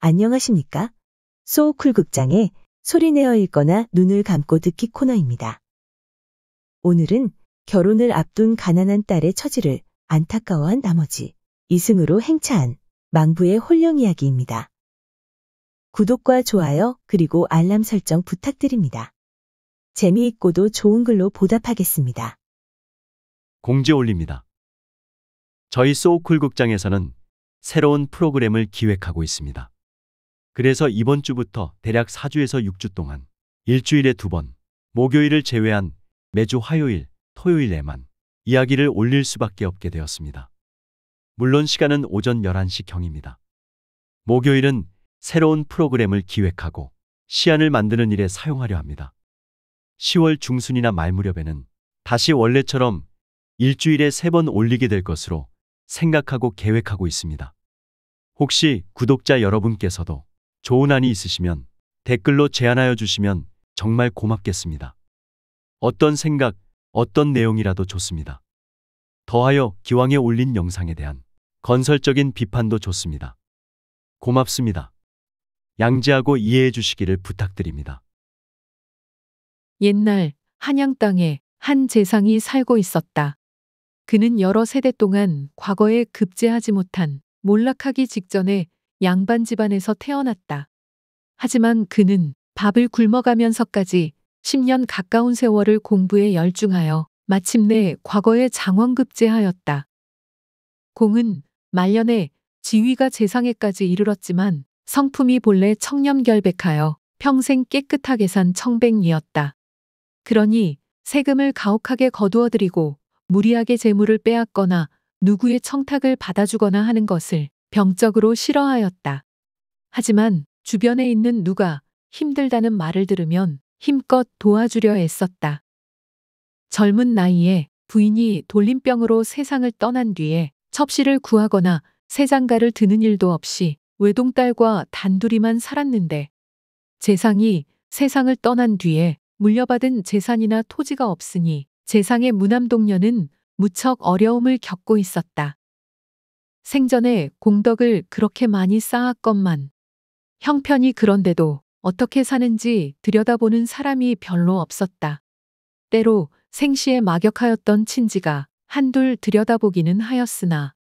안녕하십니까? 소쿨 극장의 소리내어 읽거나 눈을 감고 듣기 코너입니다. 오늘은 결혼을 앞둔 가난한 딸의 처지를 안타까워한 나머지 이승으로 행차한 망부의 홀령 이야기입니다. 구독과 좋아요 그리고 알람 설정 부탁드립니다. 재미있고도 좋은 글로 보답하겠습니다. 공지 올립니다. 저희 소쿨 극장에서는 새로운 프로그램을 기획하고 있습니다. 그래서 이번 주부터 대략 4주에서 6주 동안 일주일에 두 번, 목요일을 제외한 매주 화요일, 토요일에만 이야기를 올릴 수밖에 없게 되었습니다. 물론 시간은 오전 11시경입니다. 목요일은 새로운 프로그램을 기획하고 시안을 만드는 일에 사용하려 합니다. 10월 중순이나 말 무렵에는 다시 원래처럼 일주일에 세 번 올리게 될 것으로 생각하고 계획하고 있습니다. 혹시 구독자 여러분께서도 좋은 안이 있으시면 댓글로 제안하여 주시면 정말 고맙겠습니다. 어떤 생각, 어떤 내용이라도 좋습니다. 더하여 기왕에 올린 영상에 대한 건설적인 비판도 좋습니다. 고맙습니다. 양지하고 이해해 주시기를 부탁드립니다. 옛날 한양 땅에 한 재상이 살고 있었다. 그는 여러 세대 동안 과거에 급제하지 못한 몰락하기 직전에 양반 집안에서 태어났다. 하지만 그는 밥을 굶어가면서까지 10년 가까운 세월을 공부에 열중하여 마침내 과거에 장원급제하였다. 공은 말년에 지위가 재상에까지 이르렀지만 성품이 본래 청렴결백하여 평생 깨끗하게 산 청백이었다. 그러니 세금을 가혹하게 거두어들이고 무리하게 재물을 빼앗거나 누구의 청탁을 받아주거나 하는 것을 병적으로 싫어하였다. 하지만 주변에 있는 누가 힘들다는 말을 들으면 힘껏 도와주려 애썼다. 젊은 나이에 부인이 돌림병으로 세상을 떠난 뒤에 첩시를 구하거나 세장가를 드는 일도 없이 외동딸과 단둘이만 살았는데 재상이 세상을 떠난 뒤에 물려받은 재산이나 토지가 없으니 재상의 무남동녀는 무척 어려움을 겪고 있었다. 생전에 공덕을 그렇게 많이 쌓았건만 형편이 그런데도 어떻게 사는지 들여다보는 사람이 별로 없었다. 때로 생시에 막역하였던 친지가 한둘 들여다보기는 하였으나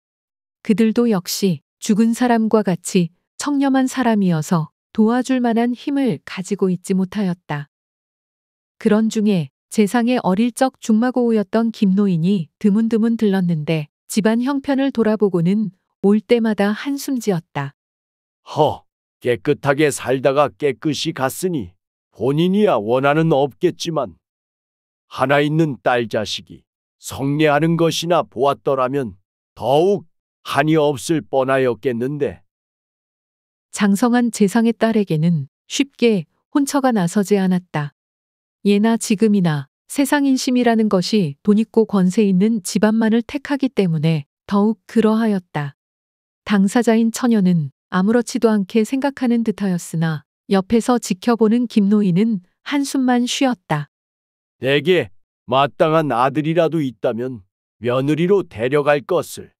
그들도 역시 죽은 사람과 같이 청렴한 사람이어서 도와줄 만한 힘을 가지고 있지 못하였다. 그런 중에 재상의 어릴 적 중마고우였던 김노인이 드문드문 들렀는데 집안 형편을 돌아보고는 올 때마다 한숨 지었다. 허, 깨끗하게 살다가 깨끗이 갔으니 본인이야 원하는 없겠지만 하나 있는 딸 자식이 성례하는 것이나 보았더라면 더욱 한이 없을 뻔하였겠는데. 장성한 재상의 딸에게는 쉽게 혼처가 나서지 않았다. 예나 지금이나 세상 인심이라는 것이 돈 있고 권세 있는 집안만을 택하기 때문에 더욱 그러하였다. 당사자인 처녀는 아무렇지도 않게 생각하는 듯하였으나 옆에서 지켜보는 김노인은 한숨만 쉬었다. 내게 마땅한 아들이라도 있다면 며느리로 데려갈 것을.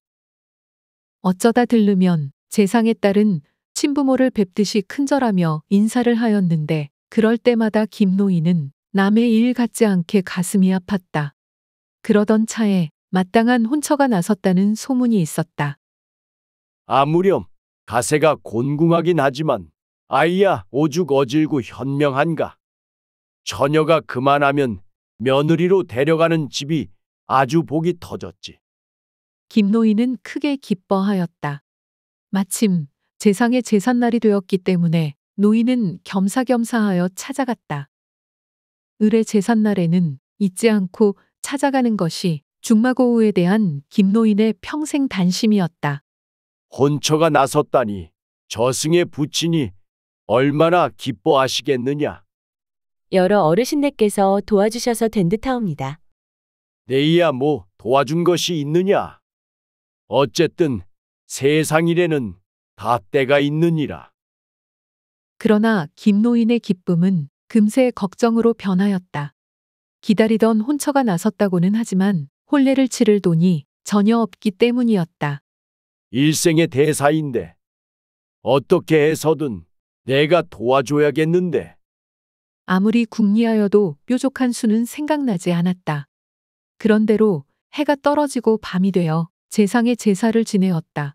어쩌다 들르면 재상의 딸은 친부모를 뵙듯이 큰절하며 인사를 하였는데 그럴 때마다 김노인은 남의 일 같지 않게 가슴이 아팠다. 그러던 차에 마땅한 혼처가 나섰다는 소문이 있었다. 아무렴 가세가 곤궁하긴 하지만 아이야 오죽 어질고 현명한가. 처녀가 그만하면 며느리로 데려가는 집이 아주 복이 터졌지. 김노인은 크게 기뻐하였다. 마침 재상의 재산날이 되었기 때문에 노인은 겸사겸사하여 찾아갔다. 을의 제삿날에는 잊지 않고 찾아가는 것이 중마고우에 대한 김노인의 평생 단심이었다. 혼처가 나섰다니 저승의 부친이 얼마나 기뻐하시겠느냐. 여러 어르신네께서 도와주셔서 된 듯하옵니다. 내이야 뭐 도와준 것이 있느냐. 어쨌든 세상 일에는 다 때가 있느니라. 그러나 김노인의 기쁨은 금세 걱정으로 변하였다. 기다리던 혼처가 나섰다고는 하지만 혼례를 치를 돈이 전혀 없기 때문이었다. 일생의 대사인데 어떻게 해서든 내가 도와줘야겠는데. 아무리 궁리하여도 뾰족한 수는 생각나지 않았다. 그런대로 해가 떨어지고 밤이 되어 제상의 제사를 지내었다.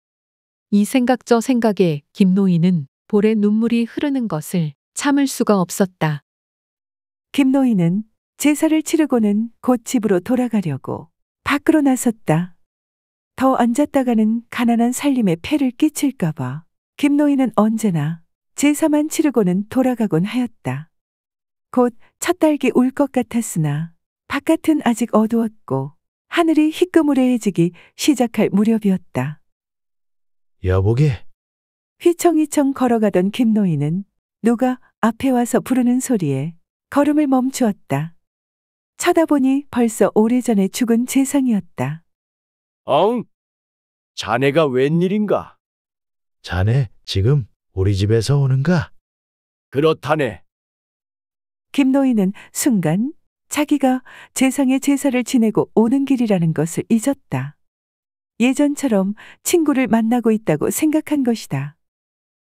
이 생각 저 생각에 김노인은 볼에 눈물이 흐르는 것을 참을 수가 없었다. 김노인은 제사를 치르고는 곧 집으로 돌아가려고 밖으로 나섰다. 더 앉았다가는 가난한 살림에 폐를 끼칠까봐 김노인은 언제나 제사만 치르고는 돌아가곤 하였다. 곧 첫 달기 울 것 같았으나 바깥은 아직 어두웠고 하늘이 희끄무레해지기 시작할 무렵이었다. 여보게. 휘청휘청 걸어가던 김노인은 누가 앞에 와서 부르는 소리에 걸음을 멈추었다. 쳐다보니 벌써 오래전에 죽은 재상이었다. 엉! 자네가 웬일인가? 자네 지금 우리 집에서 오는가? 그렇다네. 김노인은 순간 자기가 재상의 제사를 지내고 오는 길이라는 것을 잊었다. 예전처럼 친구를 만나고 있다고 생각한 것이다.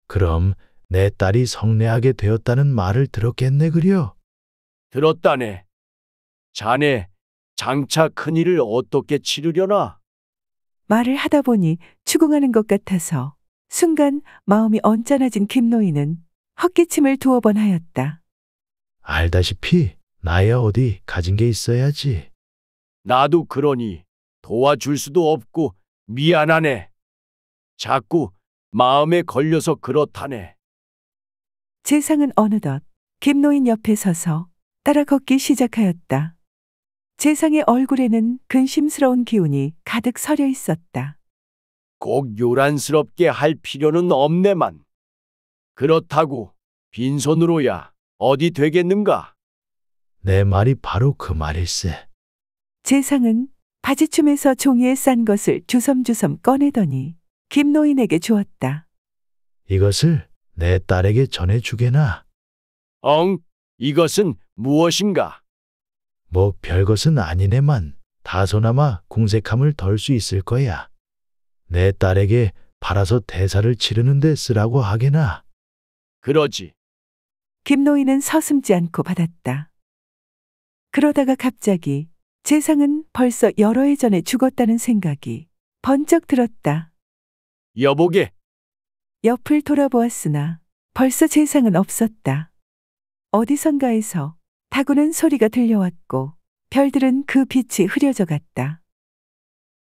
그럼 내 딸이 성례하게 되었다는 말을 들었겠네 그려. 들었다네. 자네 장차 큰일을 어떻게 치르려나? 말을 하다 보니 추궁하는 것 같아서 순간 마음이 언짢아진 김노인은 헛기침을 두어 번 하였다. 알다시피 나야 어디 가진 게 있어야지. 나도 그러니 도와줄 수도 없고 미안하네. 자꾸 마음에 걸려서 그렇다네. 재상은 어느덧 김노인 옆에 서서 따라 걷기 시작하였다. 재상의 얼굴에는 근심스러운 기운이 가득 서려 있었다. 꼭 요란스럽게 할 필요는 없네만. 그렇다고 빈손으로야 어디 되겠는가? 내 말이 바로 그 말일세. 재상은 바지춤에서 종이에 싼 것을 주섬주섬 꺼내더니 김노인에게 주었다. 이것을 내 딸에게 전해주게나. 엉, 이것은 무엇인가? 뭐 별것은 아니네만 다소나마 궁색함을 덜 수 있을 거야. 내 딸에게 팔아서 대사를 치르는데 쓰라고 하게나. 그러지. 김노인은 서슴지 않고 받았다. 그러다가 갑자기 재상은 벌써 여러 해 전에 죽었다는 생각이 번쩍 들었다. 여보게, 옆을 돌아보았으나 벌써 세상은 없었다. 어디선가에서 타고는 소리가 들려왔고 별들은 그 빛이 흐려져 갔다.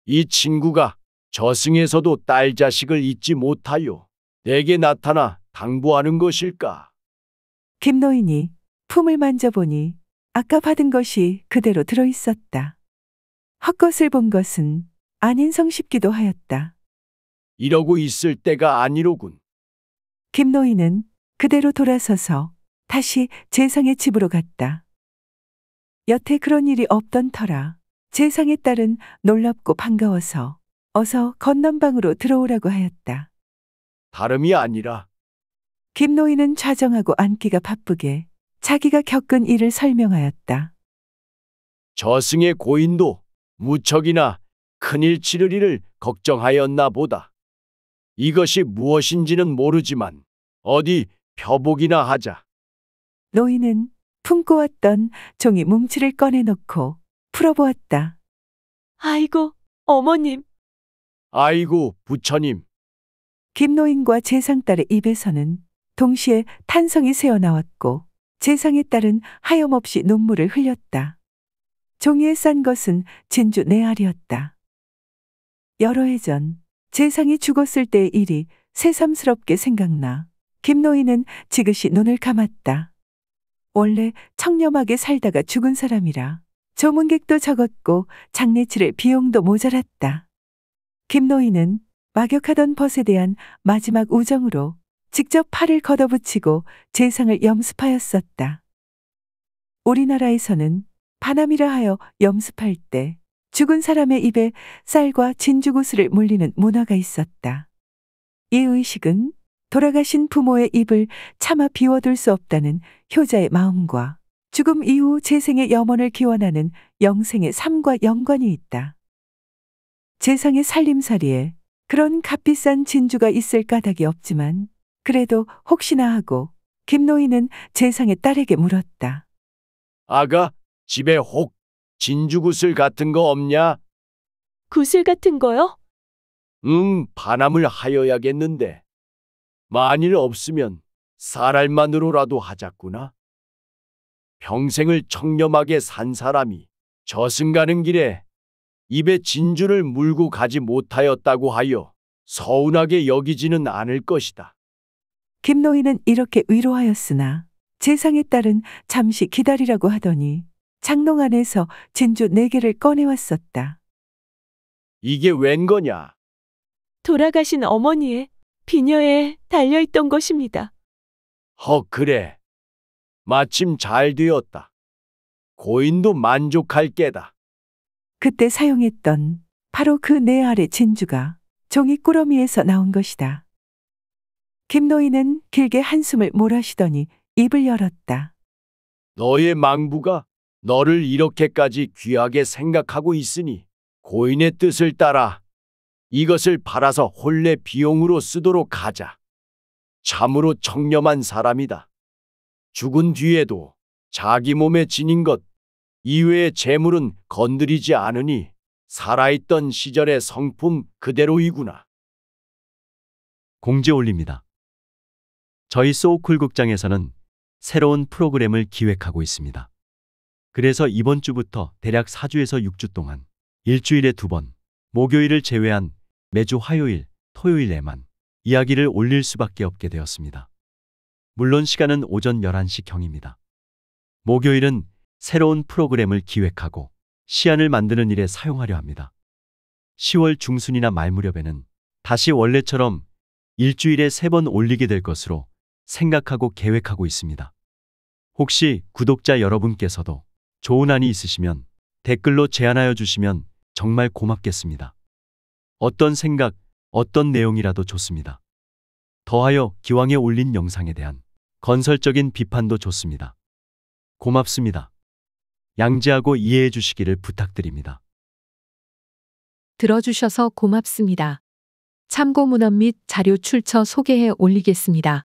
이 친구가 저승에서도 딸 자식을 잊지 못하여 내게 나타나 당부하는 것일까? 김노인이 품을 만져보니 아까 받은 것이 그대로 들어있었다. 헛것을 본 것은 아닌 성싶기도 하였다. 이러고 있을 때가 아니로군. 김노인은 그대로 돌아서서 다시 재상의 집으로 갔다. 여태 그런 일이 없던 터라 재상의 딸은 놀랍고 반가워서 어서 건넌방으로 들어오라고 하였다. 다름이 아니라 김노인은 좌정하고 앉기가 바쁘게 자기가 겪은 일을 설명하였다. 저승의 고인도 무척이나 큰일 치르리를 걱정하였나 보다. 이것이 무엇인지는 모르지만 어디 펴보기나 하자. 노인은 품고왔던 종이 뭉치를 꺼내놓고 풀어보았다. 아이고, 어머님. 아이고, 부처님. 김노인과 재상딸의 입에서는 동시에 탄성이 새어나왔고 재상의 딸은 하염없이 눈물을 흘렸다. 종이에 싼 것은 진주 내알이었다. 네 여러 해전 재상이 죽었을 때의 일이 새삼스럽게 생각나 김노인은 지그시 눈을 감았다. 원래 청렴하게 살다가 죽은 사람이라 조문객도 적었고 장례치를 비용도 모자랐다. 김노인은 막역하던 벗에 대한 마지막 우정으로 직접 팔을 걷어붙이고 재상을 염습하였었다. 우리나라에서는 바남이라 하여 염습할 때 죽은 사람의 입에 쌀과 진주구슬을물리는 문화가 있었다. 이 의식은 돌아가신 부모의 입을 차마 비워둘 수 없다는 효자의 마음과 죽음 이후 재생의 염원을 기원하는 영생의 삶과 연관이 있다. 재상의 살림살이에 그런 값비싼 진주가 있을 까닭이 없지만 그래도 혹시나 하고 김노인은 재상의 딸에게 물었다. 아가, 집에 혹 진주 구슬 같은 거 없냐? 구슬 같은 거요? 응, 반함을 하여야겠는데. 만일 없으면 살알만으로라도 하자꾸나. 평생을 청렴하게 산 사람이 저승 가는 길에 입에 진주를 물고 가지 못하였다고 하여 서운하게 여기지는 않을 것이다. 김노인은 이렇게 위로하였으나 재상의 딸은 잠시 기다리라고 하더니 창롱 안에서 진주 네 개를 꺼내왔었다. 이게 웬 거냐? 돌아가신 어머니의 비녀에 달려있던 것입니다. 허, 어, 그래. 마침 잘 되었다. 고인도 만족할 게다. 그때 사용했던 바로 그 네 알의 진주가 종이 꾸러미에서 나온 것이다. 김노인은 길게 한숨을 몰아쉬더니 입을 열었다. 너의 망부가 너를 이렇게까지 귀하게 생각하고 있으니 고인의 뜻을 따라 이것을 팔아서 홀례 비용으로 쓰도록 하자. 참으로 청렴한 사람이다. 죽은 뒤에도 자기 몸에 지닌 것 이외의 재물은 건드리지 않으니 살아있던 시절의 성품 그대로이구나. 공지 올립니다. 저희 소울쿨 극장에서는 새로운 프로그램을 기획하고 있습니다. 그래서 이번 주부터 대략 4주에서 6주 동안 일주일에 두 번, 목요일을 제외한 매주 화요일, 토요일에만 이야기를 올릴 수밖에 없게 되었습니다. 물론 시간은 오전 11시경입니다. 목요일은 새로운 프로그램을 기획하고 시안을 만드는 일에 사용하려 합니다. 10월 중순이나 말 무렵에는 다시 원래처럼 일주일에 세 번 올리게 될 것으로 생각하고 계획하고 있습니다. 혹시 구독자 여러분께서도 좋은 안이 있으시면 댓글로 제안하여 주시면 정말 고맙겠습니다. 어떤 생각, 어떤 내용이라도 좋습니다. 더하여 기왕에 올린 영상에 대한 건설적인 비판도 좋습니다. 고맙습니다. 양지하고 이해해 주시기를 부탁드립니다. 들어주셔서 고맙습니다. 참고 문헌 및 자료 출처 소개해 올리겠습니다.